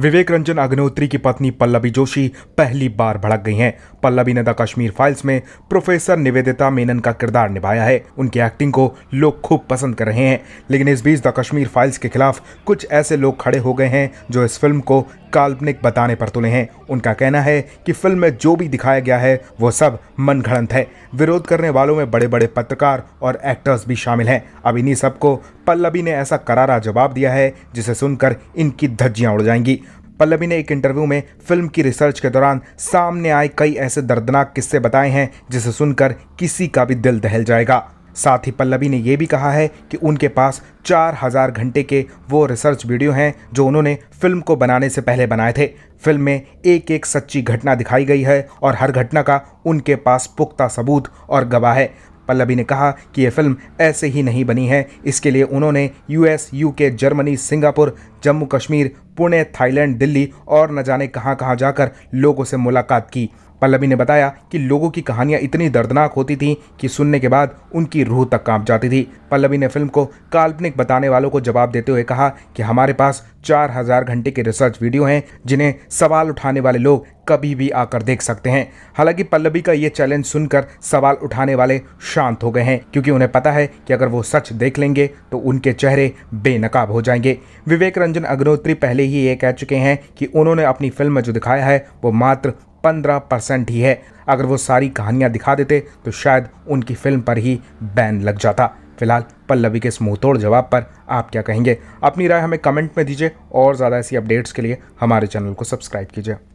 विवेक रंजन अग्निहोत्री की पत्नी पल्लवी जोशी पहली बार भड़क गई हैं। पल्लवी ने द कश्मीर फाइल्स में प्रोफेसर निवेदिता मेनन का किरदार निभाया है उनकी एक्टिंग को लोग खूब पसंद कर रहे हैं लेकिन इस बीच द कश्मीर फाइल्स के खिलाफ कुछ ऐसे लोग खड़े हो गए हैं जो इस फिल्म को काल्पनिक बताने पर तुले हैं उनका कहना है कि फिल्म में जो भी दिखाया गया है वो सब मनगढ़ंत है विरोध करने वालों में बड़े बड़े पत्रकार और एक्टर्स भी शामिल हैं अब इन्हीं सबको पल्लवी ने ऐसा करारा जवाब दिया है जिसे सुनकर इनकी धज्जियां उड़ जाएंगी पल्लवी ने एक इंटरव्यू में फिल्म की रिसर्च के दौरान सामने आए कई ऐसे दर्दनाक किस्से बताए हैं जिसे सुनकर किसी का भी दिल दहल जाएगा साथ ही पल्लवी ने यह भी कहा है कि उनके पास चार हजार घंटे के वो रिसर्च वीडियो हैं जो उन्होंने फिल्म को बनाने से पहले बनाए थे फिल्म में एक एक सच्ची घटना दिखाई गई है और हर घटना का उनके पास पुख्ता सबूत और गवाह है पल्लवी ने कहा कि ये फिल्म ऐसे ही नहीं बनी है इसके लिए उन्होंने US UK Germany Singapore Jammu Kashmir Pune Thailand Delhi और न जाने कहां कहां जाकर लोगों से मुलाकात की पल्लवी ने बताया कि लोगों की कहानियां इतनी दर्दनाक होती थीं कि सुनने के बाद उनकी रूह तक कांप जाती थी पल्लवी ने फिल्म को काल्पनिक बताने वालों को जवाब देते हुए कहा कि हमारे पास चार हजार घंटे के रिसर्च वीडियो हैं जिन्हें सवाल उठाने वाले लोग कभी भी आकर देख सकते हैं हालांकि पल्लवी का ये चैलेंज सुनकर सवाल उठाने वाले शांत हो गए हैं क्योंकि उन्हें पता है कि अगर वो सच देख लेंगे तो उनके चेहरे बेनकाब हो जाएंगे विवेक रंजन अग्नोत्री पहले ही ये कह चुके हैं कि उन्होंने अपनी फिल्म में जो दिखाया है वो मात्र पंद्रह परसेंट ही है अगर वो सारी कहानियां दिखा देते तो शायद उनकी फिल्म पर ही बैन लग जाता फिलहाल पल्लवी के इस मुंहतोड़ जवाब पर आप क्या कहेंगे अपनी राय हमें कमेंट में दीजिए और ज़्यादा ऐसी अपडेट्स के लिए हमारे चैनल को सब्सक्राइब कीजिए